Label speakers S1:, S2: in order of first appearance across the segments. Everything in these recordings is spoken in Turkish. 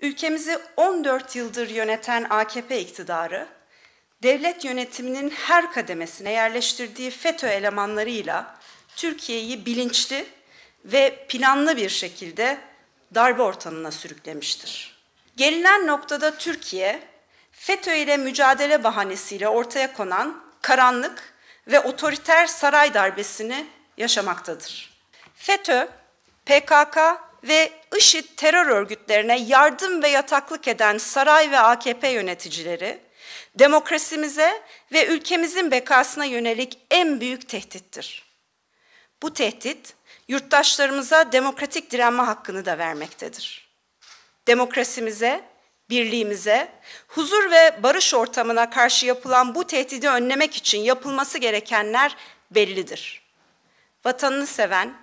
S1: Ülkemizi 14 yıldır yöneten AKP iktidarı, devlet yönetiminin her kademesine yerleştirdiği FETÖ elemanlarıyla Türkiye'yi bilinçli ve planlı bir şekilde darbe ortamına sürüklemiştir. Gelinen noktada Türkiye, FETÖ ile mücadele bahanesiyle ortaya konan karanlık ve otoriter saray darbesini yaşamaktadır. FETÖ, PKK ve IŞİD terör örgütlerine yardım ve yataklık eden saray ve AKP yöneticileri, demokrasimize ve ülkemizin bekasına yönelik en büyük tehdittir. Bu tehdit, yurttaşlarımıza demokratik direnme hakkını da vermektedir. Demokrasimize, birliğimize, huzur ve barış ortamına karşı yapılan bu tehdidi önlemek için yapılması gerekenler bellidir. Vatanını seven,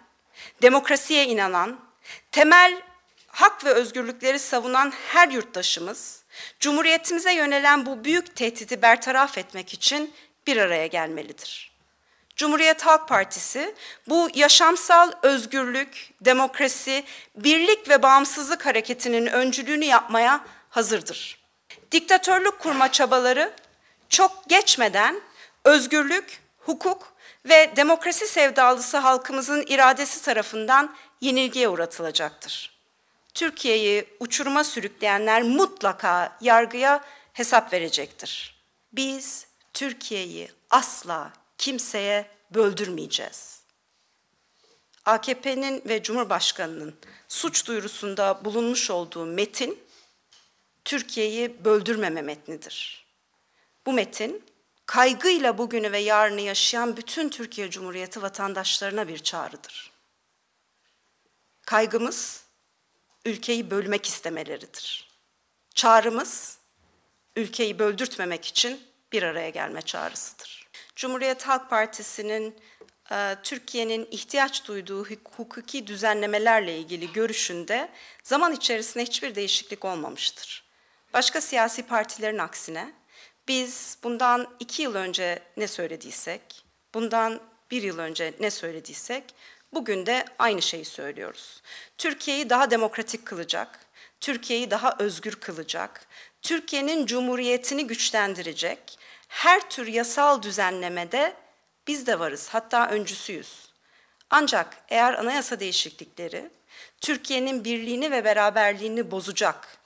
S1: demokrasiye inanan, Temel hak ve özgürlükleri savunan her yurttaşımız, Cumhuriyetimize yönelen bu büyük tehdidi bertaraf etmek için bir araya gelmelidir. Cumhuriyet Halk Partisi bu yaşamsal özgürlük, demokrasi, birlik ve bağımsızlık hareketinin öncülüğünü yapmaya hazırdır. Diktatörlük kurma çabaları çok geçmeden özgürlük, hukuk ve demokrasi sevdalısı halkımızın iradesi tarafından yenilgiye uğratılacaktır. Türkiye'yi uçuruma sürükleyenler mutlaka yargıya hesap verecektir. Biz Türkiye'yi asla kimseye böldürmeyeceğiz. AKP'nin ve Cumhurbaşkanı'nın suç duyurusunda bulunmuş olduğu metin Türkiye'yi böldürmeme metnidir. Bu metin kaygıyla bugünü ve yarını yaşayan bütün Türkiye Cumhuriyeti vatandaşlarına bir çağrıdır. Kaygımız ülkeyi bölmek istemeleridir. Çağrımız ülkeyi böldürtmemek için bir araya gelme çağrısıdır. Cumhuriyet Halk Partisi'nin e, Türkiye'nin ihtiyaç duyduğu hukuki düzenlemelerle ilgili görüşünde zaman içerisinde hiçbir değişiklik olmamıştır. Başka siyasi partilerin aksine biz bundan iki yıl önce ne söylediysek, bundan bir yıl önce ne söylediysek bugün de aynı şeyi söylüyoruz. Türkiye'yi daha demokratik kılacak, Türkiye'yi daha özgür kılacak, Türkiye'nin cumhuriyetini güçlendirecek her tür yasal düzenlemede biz de varız, hatta öncüsüyüz. Ancak eğer anayasa değişiklikleri Türkiye'nin birliğini ve beraberliğini bozacak,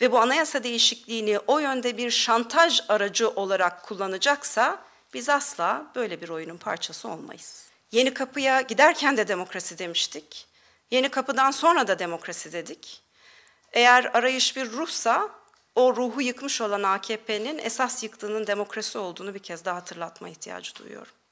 S1: ve bu anayasa değişikliğini o yönde bir şantaj aracı olarak kullanacaksa biz asla böyle bir oyunun parçası olmayız. Yeni kapıya giderken de demokrasi demiştik. Yeni kapıdan sonra da demokrasi dedik. Eğer arayış bir ruhsa o ruhu yıkmış olan AKP'nin esas yıktığının demokrasi olduğunu bir kez daha hatırlatma ihtiyacı duyuyorum.